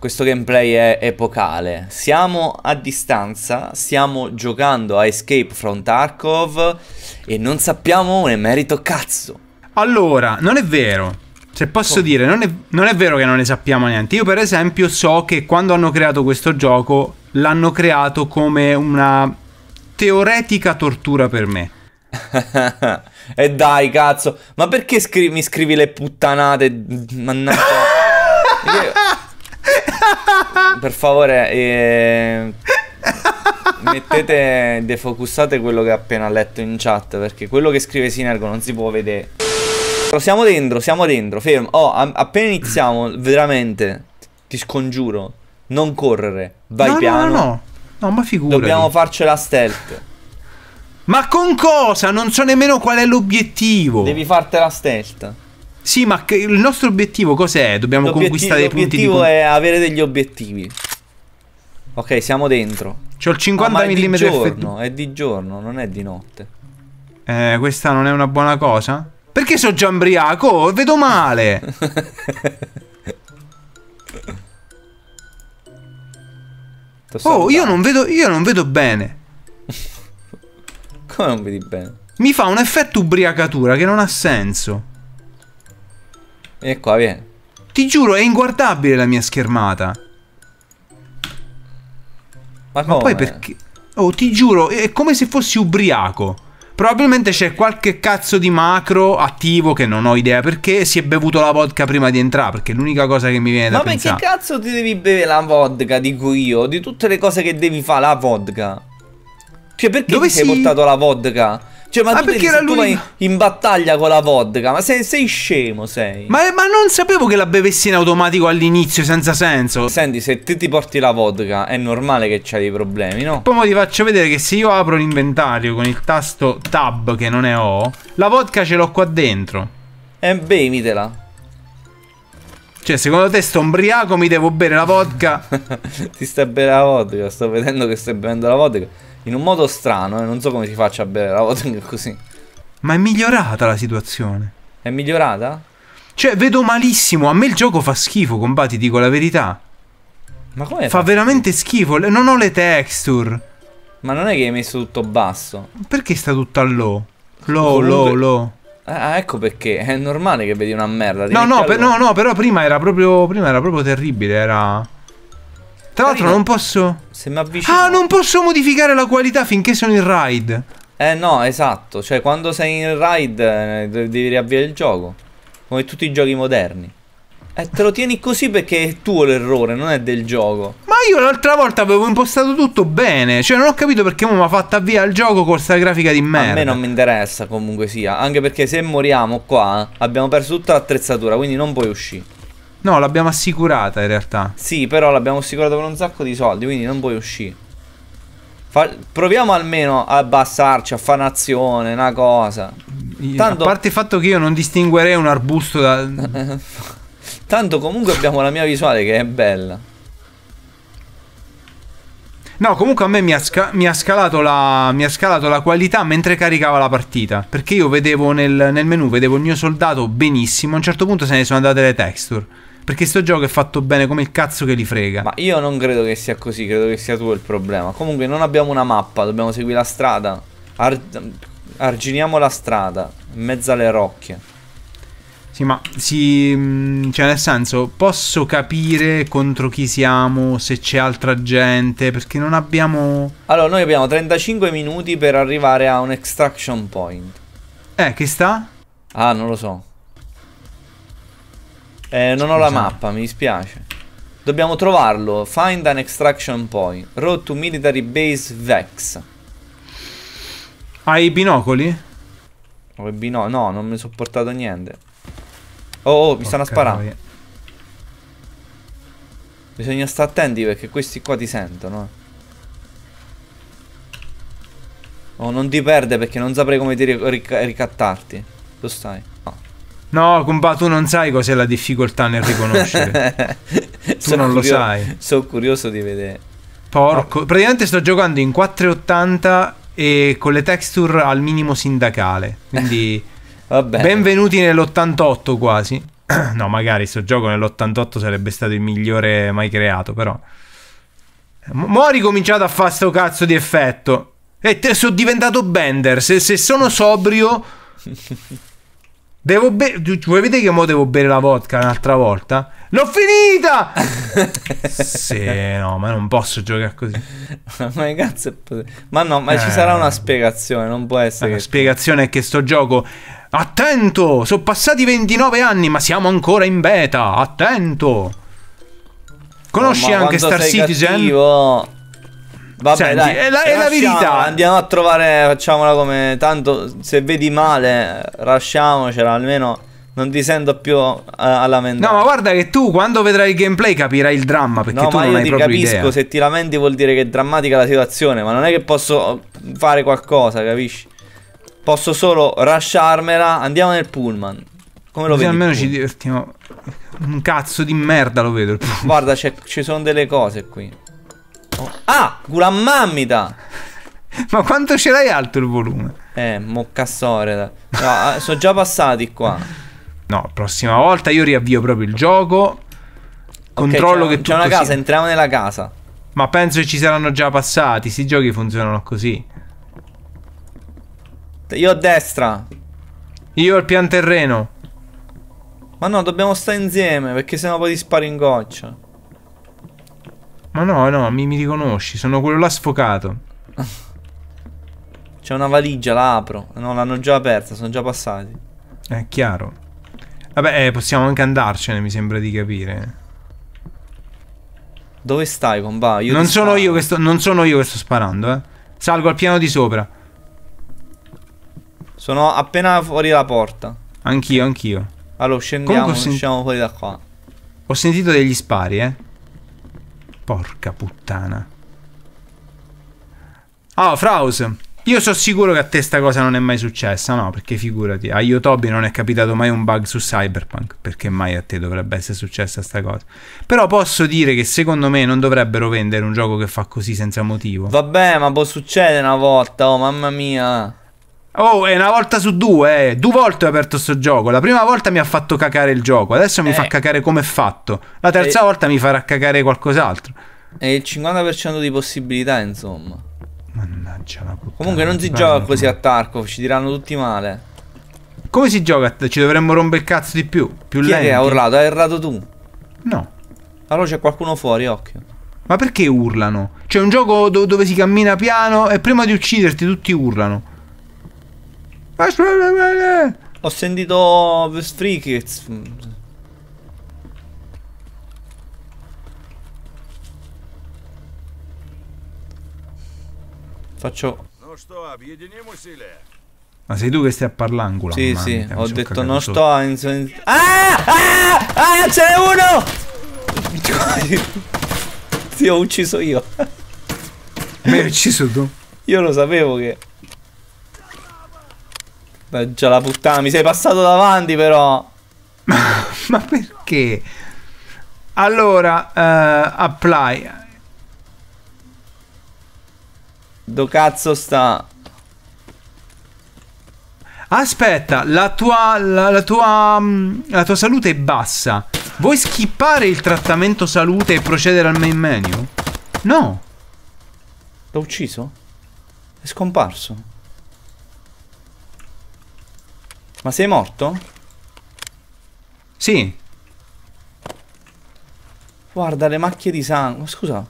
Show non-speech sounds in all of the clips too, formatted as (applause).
questo gameplay è epocale. Siamo a distanza, stiamo giocando a Escape from Tarkov e non sappiamo un emerito cazzo. Allora, non è vero. Se posso oh. dire, non è, non è vero che non ne sappiamo niente. Io per esempio so che quando hanno creato questo gioco l'hanno creato come una teoretica tortura per me. (laughs) e dai, cazzo, ma perché scri mi scrivi le puttanate? Mannaggia. (laughs) per favore, eh, mettete, defocussate quello che ho appena letto in chat, perché quello che scrive Sinergo non si può vedere. Siamo dentro, siamo dentro, fermo. Oh, appena iniziamo, veramente, ti scongiuro, non correre, vai no, piano. No, no, no, no, ma figurati. Dobbiamo farcela stealth. Ma con cosa? Non so nemmeno qual è l'obiettivo. Devi fartela stealth. Sì, ma il nostro obiettivo cos'è? Dobbiamo l'obiettivo, conquistare l'obiettivo punti di L'obiettivo è avere degli obiettivi. Ok, siamo dentro. C'ho il 50 ah, ma mm. È di, giorno, è di giorno, non è di notte. Eh, questa non è una buona cosa. Perché sono già ambriaco? vedo male. (laughs) oh, io non, vedo, io non vedo bene. (laughs) Come non vedi bene? Mi fa un effetto ubriacatura che non ha senso. E qua viene. Ti giuro, è inguardabile la mia schermata. Ma, Ma poi perché... Oh, ti giuro, è come se fossi ubriaco. Probabilmente c'è qualche cazzo di macro attivo che non ho idea perché si è bevuto la vodka prima di entrare, perché è l'unica cosa che mi viene Ma da pensare. Ma perché cazzo ti devi bere la vodka, dico io, di tutte le cose che devi fare la vodka? Cioè, perché Dove ti sei portato la vodka? Cioè, ma ah, tu, perché era lui... vai in battaglia con la vodka? Ma sei, sei scemo, sei. Ma, ma, non sapevo che la bevessi in automatico all'inizio, senza senso. Senti, se te ti porti la vodka, è normale che c'hai dei problemi, no? Poi ti faccio vedere che se io apro l'inventario con il tasto tab, che non è O, la vodka ce l'ho qua dentro. E eh, bevitela. Cioè, secondo te sto ombriaco mi devo bere la vodka? (laughs) ti stai bevendo la vodka, sto vedendo che stai bevendo la vodka in un modo strano, eh, non so come si faccia a bere la vodka (laughs) così. Ma è migliorata la situazione. È migliorata? Cioè, vedo malissimo, a me il gioco fa schifo, combatti, dico la verità. Ma come? Fa veramente schifo, non ho le texture. Ma non è che hai messo tutto basso. Perché sta tutto a low? Low, Comunque... low, low. Ah, ah, ecco perché è normale che vedi una merda. No, no, per, no, no, però prima era proprio, prima era proprio terribile, era tra l'altro non posso... Se mi avvicino... Ah, non posso modificare la qualità finché sono in raid. Eh no, esatto. Cioè, quando sei in raid eh, devi riavviare il gioco. Come tutti i giochi moderni. Eh, te lo tieni così perché è tuo l'errore, non è del gioco. Ma io l'altra volta avevo impostato tutto bene. Cioè, non ho capito perché mi ha fatto avviare il gioco con questa grafica di merda. A me non mi interessa comunque sia. Anche perché se moriamo qua abbiamo perso tutta l'attrezzatura, quindi non puoi uscire. No, l'abbiamo assicurata in realtà. Sì, però l'abbiamo assicurata con un sacco di soldi, quindi non puoi uscire. Fa... Proviamo almeno a abbassarci, a fare un'azione, una cosa. Tanto... A parte il fatto che io non distinguerei un arbusto da... (laughs) Tanto comunque abbiamo la mia visuale che è bella. No, comunque a me mi ha, mi ha, scalato, la, mi ha scalato la qualità mentre caricava la partita. Perché io vedevo nel, nel menu, vedevo il mio soldato benissimo. A un certo punto se ne sono andate le texture. Perché sto gioco è fatto bene come il cazzo che li frega. Ma io non credo che sia così, credo che sia tu il problema. Comunque non abbiamo una mappa, dobbiamo seguire la strada. Ar arginiamo la strada, in mezzo alle rocche. Sì, ma si. Mm, cioè, nel senso, posso capire contro chi siamo, se c'è altra gente, perché non abbiamo. Allora, noi abbiamo 35 minuti per arrivare a un extraction point. Eh, che sta? Ah, non lo so. Eh, non ho la mappa, mi dispiace. Dobbiamo trovarlo. Find an extraction point. Road to military base Vex. Hai i binocoli? Ho i binocoli? No, non mi sono portato niente. Oh, oh, mi stanno sparando. Via. Bisogna stare attenti perché questi qua ti sentono. Eh. Oh, non ti perde perché non saprei come ric ricattarti. Lo stai? No, compa, tu non sai cos'è la difficoltà nel riconoscere. (laughs) tu non curioso, lo sai. Sono curioso di vedere. Porco, no. praticamente sto giocando in 480 e con le texture al minimo sindacale. Quindi (laughs) benvenuti nell'88 quasi. (clears throat) no, magari sto gioco nell'88 sarebbe stato il migliore mai creato, però. Mo' ho ricominciato a fare sto cazzo di effetto. E te, sono diventato Bender. Se, se sono sobrio (laughs) Devo bere. Vuoi vedere che mo devo bere la vodka un'altra volta? L'ho finita! (laughs) sì, no, ma non posso giocare così. ma cazzo è Ma no, ma eh, ci sarà una spiegazione, non può essere. La che... spiegazione è che sto gioco. Attento! Sono passati 29 anni, ma siamo ancora in beta! Attento! Oh, Conosci oh, anche Star Citizen? Cattivo. Vabbè, Senti, dai, è la, è la verità. Andiamo a trovare, facciamola come tanto. Se vedi male, lasciamocela almeno. Non ti sento più a, eh, alla vendetta. No, ma guarda che tu quando vedrai il gameplay capirai il dramma. Perché no, tu ma non io hai ti capisco, idea. se ti lamenti vuol dire che è drammatica la situazione, ma non è che posso fare qualcosa, capisci? Posso solo rasciarmela. Andiamo nel pullman. Come lo Così vedi? Almeno ci divertiamo. Un cazzo di merda lo vedo. Guarda, ci sono delle cose qui. Oh. Ah, gulammamita! Ma quanto ce l'hai alto il volume? Eh, moccassore. No, ah, sono già passati qua. No, prossima volta io riavvio proprio il gioco. Okay, controllo che tu. C'è una casa, sia... entriamo nella casa. Ma penso che ci saranno già passati. i giochi funzionano così. Io a destra. Io al pian terreno. Ma no, dobbiamo stare insieme perché sennò poi ti spari in goccia. Ma no, no, mi, mi riconosci, sono quello là sfocato. (laughs) C'è una valigia, la apro. No, l'hanno già aperta, sono già passati. È chiaro. Vabbè, eh, possiamo anche andarcene, mi sembra di capire. Dove stai, comba? Io non, sono io che sto, non sono io che sto sparando, eh. Salgo al piano di sopra. Sono appena fuori la porta. Anch'io, anch'io. Allora, scendiamo, Comunque, usciamo fuori da qua. Ho sentito degli spari, eh. Porca puttana. Oh, Fraus, io sono sicuro che a te sta cosa non è mai successa, no? Perché figurati, a Yotobi non è capitato mai un bug su Cyberpunk, perché mai a te dovrebbe essere successa sta cosa. Però posso dire che secondo me non dovrebbero vendere un gioco che fa così senza motivo. Vabbè, ma può succedere una volta, oh mamma mia. Oh, è una volta su due, eh. Due volte ho aperto sto gioco. La prima volta mi ha fatto cacare il gioco, adesso eh. mi fa eh. cacare come è fatto. La terza e... Eh. volta mi farà cacare qualcos'altro. E il 50% di possibilità, insomma. Mannaggia la puttana. Comunque non si gioca così a Tarkov, ci diranno tutti male. Come si gioca? Ci dovremmo rompere il cazzo di più. Più Chi lenti. Chi ha urlato? Hai errato tu? No. Allora c'è qualcuno fuori, occhio. Ma perché urlano? C'è un gioco do dove si cammina piano e prima di ucciderti tutti urlano. Ho sentito The Kids. Faccio. Ma sei tu che stai a parlangula? Sì, sì, ho detto non sto a Ah! Ah! Ah! Ce n'è uno! Ti ho ucciso io. Mi hai ucciso tu? Io lo sapevo che... Eh, già la puttana, mi sei passato davanti però. ma, ma perché? Allora, uh, apply. Do cazzo sta? Aspetta, la tua, la, la, tua, mm, la tua salute è bassa. Vuoi skippare il trattamento salute e procedere al main menu? No. L'ho ucciso? È scomparso. Ma sei morto? Sì. Guarda le macchie di sangue. Scusa.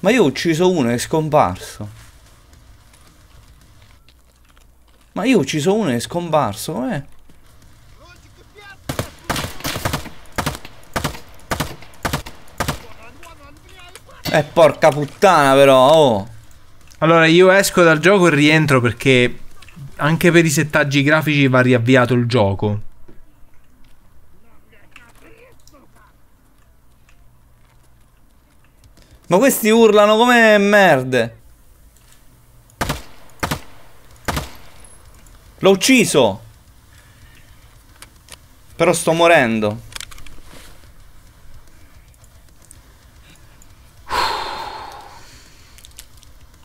Ma io ho ucciso uno e è scomparso. Ma io ho ucciso uno e è scomparso, eh. Eh porca puttana però, oh. Allora io esco dal gioco e rientro perché anche per i settaggi grafici va riavviato il gioco. Ma questi urlano come merde. L'ho ucciso. Però sto morendo.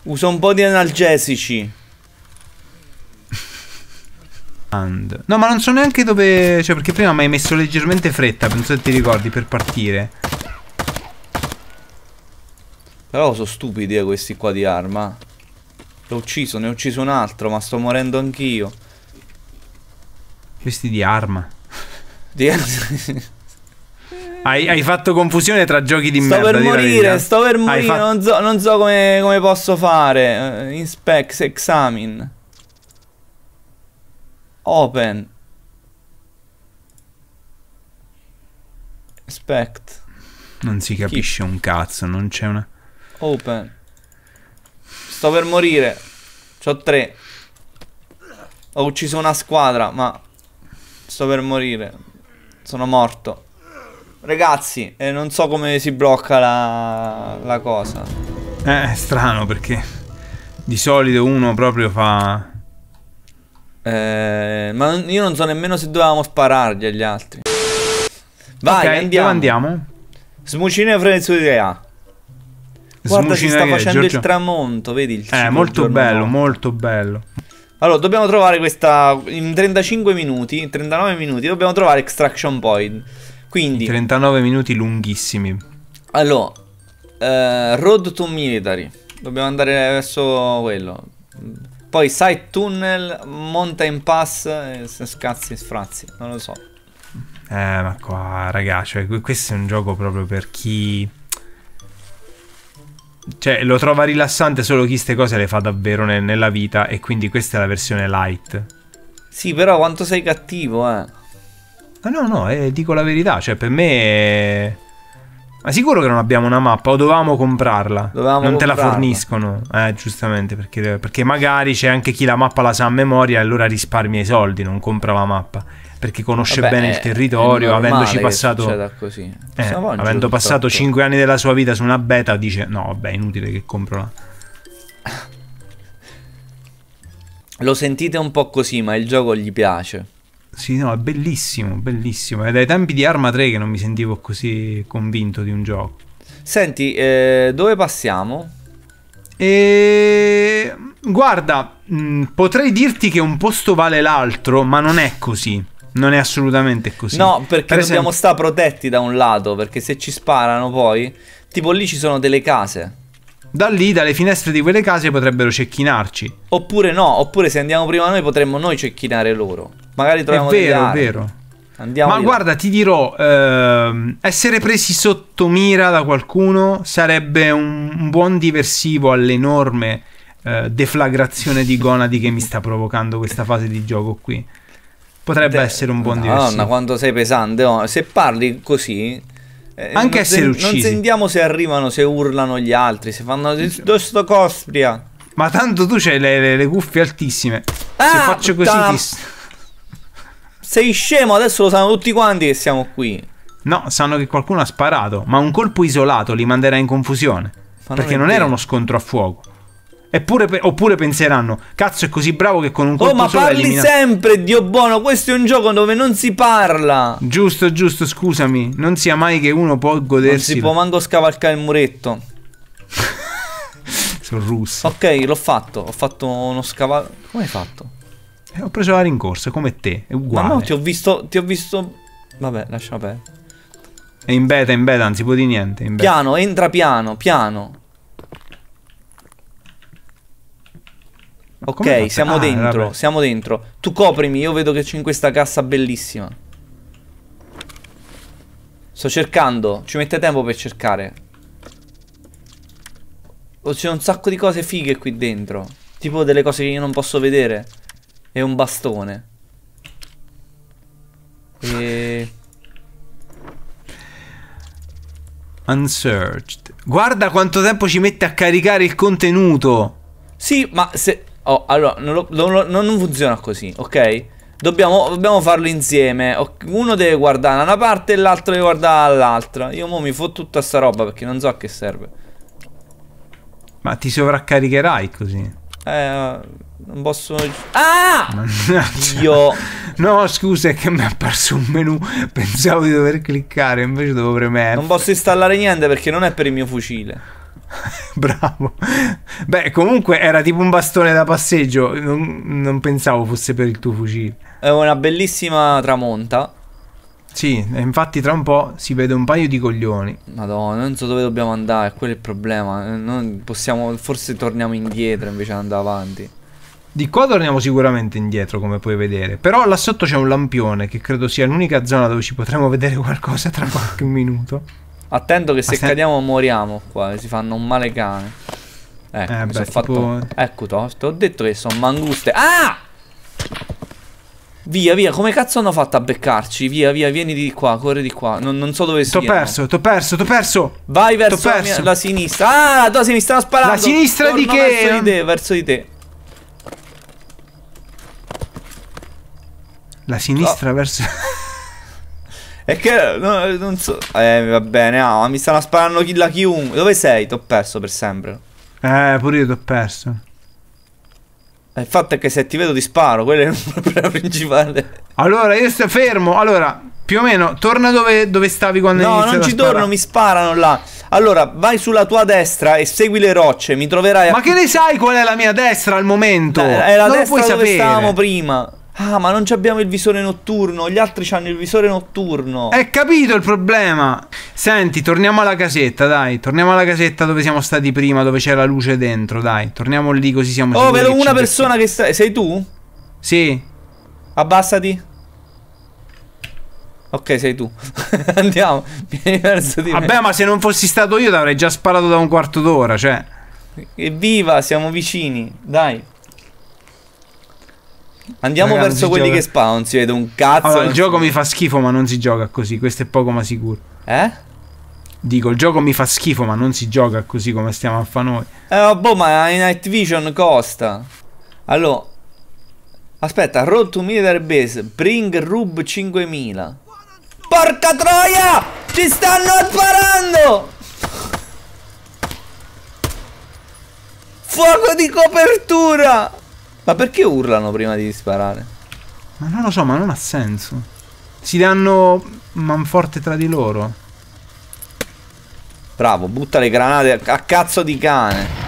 Uso un po' di analgesici. And. No, ma non so neanche dove... Cioè, perché prima mi hai messo leggermente fretta, penso che ti ricordi, per partire. Però sono stupidi eh, questi qua di arma. L'ho ucciso, ne ho ucciso un altro, ma sto morendo anch'io. Questi di arma. Di arma... (laughs) Hai, hai, fatto confusione tra giochi di sto merda. Per morire, sto per morire, sto per morire, non so, non so come, come, posso fare. Eh, Inspect, examine open expect non si capisce un cazzo non c'è una open sto per morire ho tre ho ucciso una squadra ma sto per morire sono morto ragazzi eh, non so come si blocca la, la cosa eh, è strano perché di solito uno proprio fa eh, ma io non so nemmeno se dovevamo sparargli agli altri. Vai, okay, andiamo. andiamo. Smucine Frenzio di A. Guarda, si sta facendo Giorgio. il tramonto, vedi il Eh, molto bello, nuovo. molto bello. Allora, dobbiamo trovare questa in 35 minuti, in 39 minuti dobbiamo trovare extraction point. Quindi 39 minuti lunghissimi. Allora, eh, road to military. Dobbiamo andare verso quello. Poi side tunnel, mountain pass, eh, scazzi sfrazzi, non lo so. Eh, ma qua, raga, cioè, questo è un gioco proprio per chi... Cioè, lo trova rilassante solo chi queste cose le fa davvero ne nella vita e quindi questa è la versione light. Sì, però quanto sei cattivo, eh. Ma no, no, eh, dico la verità, cioè, per me... È... Ma sicuro che non abbiamo una mappa o dovevamo comprarla? Dovevamo non comprarla. te la forniscono. Eh, giustamente, perché, perché magari c'è anche chi la mappa la sa a memoria e allora risparmia i soldi, non compra la mappa. Perché conosce Vabbè, bene il territorio, avendoci passato... Così. Eh, avendo passato 5 anni della sua vita su una beta, dice no, vabbè, è inutile che compro la... Lo sentite un po' così, ma il gioco gli piace. Sì, no, è bellissimo, bellissimo. È dai tempi di Arma 3 che non mi sentivo così convinto di un gioco. Senti, eh, dove passiamo? E... Guarda, mh, mm, potrei dirti che un posto vale l'altro, ma non è così. Non è assolutamente così. No, perché per dobbiamo esempio... stare protetti da un lato, perché se ci sparano poi... Tipo lì ci sono delle case. Da lì, dalle finestre di quelle case potrebbero cecchinarci. Oppure no, oppure se andiamo prima noi potremmo noi cecchinare loro. Magari troviamo È vero, è vero. Andiamo Ma guarda, là. ti dirò, ehm, essere presi sotto mira da qualcuno sarebbe un, un buon diversivo all'enorme eh, deflagrazione di gonadi che mi sta provocando questa fase di gioco qui. Potrebbe De essere un buon diversivo. Madonna, quando sei pesante, oh. se parli così eh, Anche essere se, uccisi. Non sentiamo se arrivano, se urlano gli altri, se fanno... Dove sto cospria? Ma tanto tu c'hai le, le, le, cuffie altissime. Ah, se faccio così ta... ti... Sei scemo, adesso lo sanno tutti quanti che siamo qui. No, sanno che qualcuno ha sparato, ma un colpo isolato li manderà in confusione. Ma perché non era uno scontro a fuoco. Eppure, oppure penseranno, cazzo è così bravo che con un oh, colpo solo Oh ma solo parli elimina... sempre, Dio buono, questo è un gioco dove non si parla Giusto, giusto, scusami, non sia mai che uno può godersi Non si può manco scavalcare il muretto (laughs) Sono russo Ok, l'ho fatto, ho fatto uno scavalco Come hai fatto? Eh, ho preso la rincorsa, come te, è uguale Ma no, ti ho visto, ti ho visto Vabbè, lascia aperto. È in beta, in beta, non si può di niente Piano, entra piano, piano Ok, siamo ah, dentro, vabbè. siamo dentro. Tu coprimi, io vedo che c'è in questa cassa bellissima. Sto cercando, ci mette tempo per cercare. Oh, c'è un sacco di cose fighe qui dentro. Tipo delle cose che io non posso vedere. E un bastone. E... Unsearched. Guarda quanto tempo ci mette a caricare il contenuto. Sì, ma se... Oh, allora, non, lo, non, non funziona così, ok? Dobbiamo, dobbiamo, farlo insieme. Uno deve guardare da una parte e l'altro deve guardare dall'altra. Io mo mi fo tutta sta roba perché non so a che serve. Ma ti sovraccaricherai così? Eh, non posso... Ah! Mannaggia. (laughs) Cioè, Io... No, scusa, è che mi è apparso un menu. Pensavo di dover cliccare, invece devo premere. Non posso installare niente perché non è per il mio fucile. (laughs) Bravo. Beh, comunque era tipo un bastone da passeggio. Non, non, pensavo fosse per il tuo fucile. È una bellissima tramonta. Sì, infatti tra un po' si vede un paio di coglioni. Madonna, non so dove dobbiamo andare, quello è il problema. Non possiamo, forse torniamo indietro invece di andare avanti. Di qua torniamo sicuramente indietro, come puoi vedere. Però là sotto c'è un lampione, che credo sia l'unica zona dove ci potremo vedere qualcosa tra qualche minuto. Attento che se Aspetta. cadiamo moriamo qua, si fanno un male cane. Ecco, eh, beh, tipo... fatto... Ecco, ti ho detto che sono manguste. Ah! Via, via, come cazzo hanno fatto a beccarci? Via, via, vieni di qua, corri di qua. Non, non so dove siamo. T'ho perso, t'ho perso, t'ho perso. Vai verso perso. La, mia, la, sinistra. Ah, la sinistra ha sparato. La sinistra Torno di che? Verso di te, verso di te. La sinistra oh. verso... (laughs) È che no, non so. Eh, va bene, ah, mi stanno sparando kill a chiunque. Dove sei? T'ho perso per sempre. Eh, pure io t'ho perso. Eh, il fatto è che se ti vedo ti sparo, quello è il (laughs) problema principale. Allora, io sto fermo. Allora, più o meno, torna dove, dove stavi quando No, non ci torno, mi sparano là. Allora, vai sulla tua destra e segui le rocce, mi troverai a... Ma che ne sai qual è la mia destra al momento? Eh, è la non destra dove sapere. stavamo prima. Ah, ma non abbiamo il visore notturno, gli altri hanno il visore notturno. È capito il problema. Senti, torniamo alla casetta, dai. Torniamo alla casetta dove siamo stati prima, dove c'è la luce dentro, dai. Torniamo lì così siamo Oh, vedo una persona che sta sei tu? Sì. Abbassati. Ok, sei tu. (laughs) Andiamo. Vieni verso di me. Vabbè, ma se non fossi stato io, ti avrei già sparato da un quarto d'ora, cioè. Evviva, siamo vicini. Dai. Andiamo Ragazzi, verso quelli gioca... che spawn, si vede un cazzo. Allora, il gioco mi fa schifo, ma non si gioca così, questo è poco ma sicuro. Eh? Dico, il gioco mi fa schifo, ma non si gioca così come stiamo a fare noi. Eh, oh, boh, ma in Night Vision costa. Allora, aspetta, roll to military base, bring rub 5000. Porca troia! Ci stanno sparando! Fuoco di copertura! Ma perché urlano prima di sparare? Ma non lo so, ma non ha senso. Si danno manforte tra di loro. Bravo, butta le granate a cazzo di cane.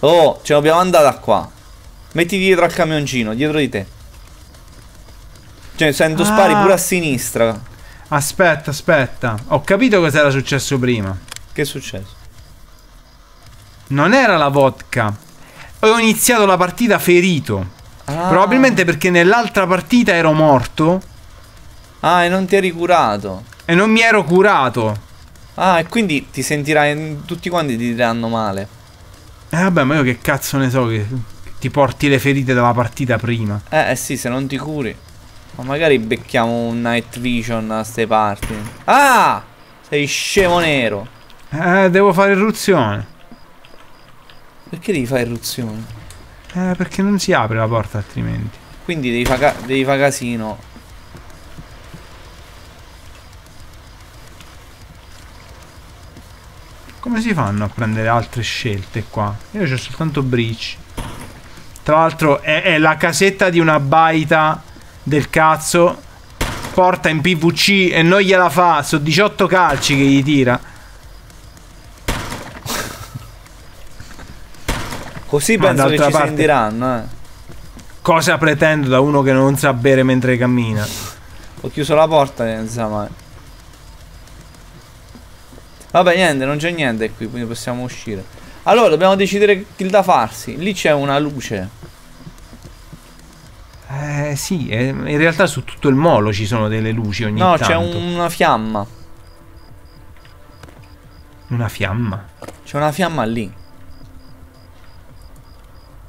Oh, ce l'abbiamo andata qua. Metti dietro al camioncino, dietro di te. Cioè, sento ah. spari pure a sinistra. Aspetta, aspetta. Ho capito cos'era successo prima. Che è successo? non era la vodka. Ho iniziato la partita ferito. Ah. Probabilmente perché nell'altra partita ero morto. Ah, e non ti eri curato. E non mi ero curato. Ah, e quindi ti sentirai. Tutti quanti ti diranno male. Eh, vabbè, ma io che cazzo ne so che ti porti le ferite dalla partita prima. Eh, eh sì, se non ti curi. Ma magari becchiamo un night vision a ste parti. Ah! Sei scemo nero. Eh, devo fare irruzione. Perché devi fare irruzione? Eh, perché non si apre la porta altrimenti. Quindi devi fare fa casino. Come si fanno a prendere altre scelte qua? Io ho soltanto brici. Tra l'altro è, è la casetta di una baita del cazzo. Porta in PVC e non gliela fa. Sono 18 calci che gli tira. Così Ma penso che ci sentiranno. Eh. Cosa pretendo da uno che non sa bere mentre cammina? Ho chiuso la porta, senza mai. Vabbè, niente, non c'è niente qui, quindi possiamo uscire. Allora, dobbiamo decidere il da farsi. Lì c'è una luce. Eh, sì, eh, in realtà su tutto il molo ci sono delle luci ogni no, tanto. No, c'è un, una fiamma. Una fiamma? C'è una fiamma lì.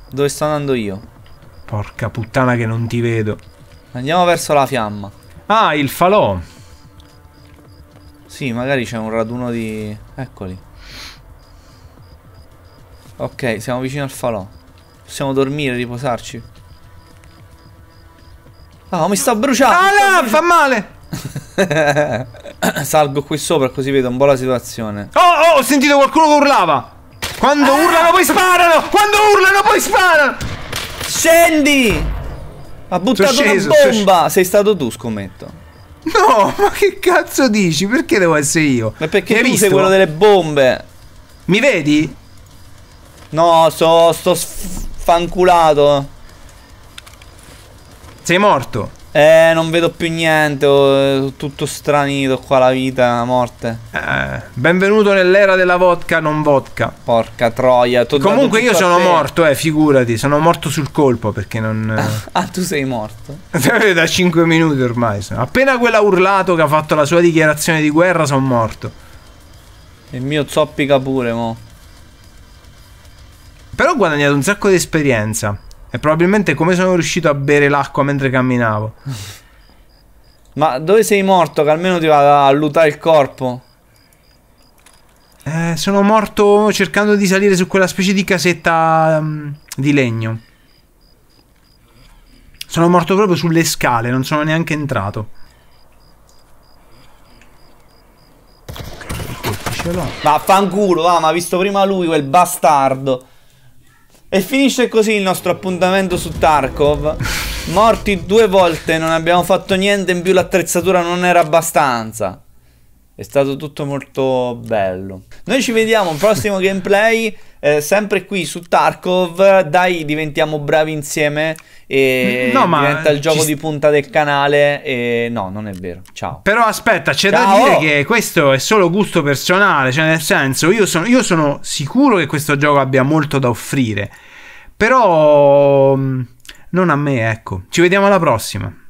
Dove sto andando io? Porca puttana che non ti vedo. Andiamo verso la fiamma. Ah, il falò. Sì, magari c'è un raduno di... Eccoli. Ok, siamo vicino al falò. Possiamo dormire, riposarci. Ah, oh, mi sta bruciando! Ah, no, fa male! (laughs) Salgo qui sopra così vedo un po' la situazione. Oh, oh, ho sentito qualcuno che urlava! Quando ah. urlano poi sparano! Quando urlano poi sparano! Scendi! Ha buttato sceso, una bomba! Sei stato tu, scommetto. No, ma che cazzo dici? Perché devo essere io? Ma perché tu sei quello delle bombe. Mi vedi? No, so, sto sfanculato. Sei morto. Eh, non vedo più niente, oh, tutto stranito qua la vita, la morte. Eh, benvenuto nell'era della vodka non vodka. Porca troia, Comunque io sono morto, eh, figurati, sono morto sul colpo perché non... (laughs) ah, tu sei morto? (laughs) da 5 minuti ormai sono. Appena quella urlato che ha fatto la sua dichiarazione di guerra sono morto. il mio zoppica pure, mo'. Però ho guadagnato un sacco di esperienza. E probabilmente come sono riuscito a bere l'acqua mentre camminavo. (laughs) Ma dove sei morto? Che almeno ti vada a lutare il corpo. Eh, sono morto cercando di salire su quella specie di casetta um, di legno. Sono morto proprio sulle scale, non sono neanche entrato. Ok, il ce l'ho. Ma fanculo, va, ma ha visto prima lui quel bastardo. E finisce così il nostro appuntamento su Tarkov. (laughs) Morti due volte, non abbiamo fatto niente in più, l'attrezzatura non era abbastanza. È stato tutto molto bello. Noi ci vediamo al prossimo gameplay, eh, sempre qui su Tarkov. Dai, diventiamo bravi insieme. E mm, no, diventa il gioco di punta del canale. E... No, non è vero. Ciao. Però aspetta, c'è Ciao. da dire che questo è solo gusto personale. Cioè, nel senso, io sono, io sono sicuro che questo gioco abbia molto da offrire. Però. Mm, non a me, ecco. Ci vediamo alla prossima.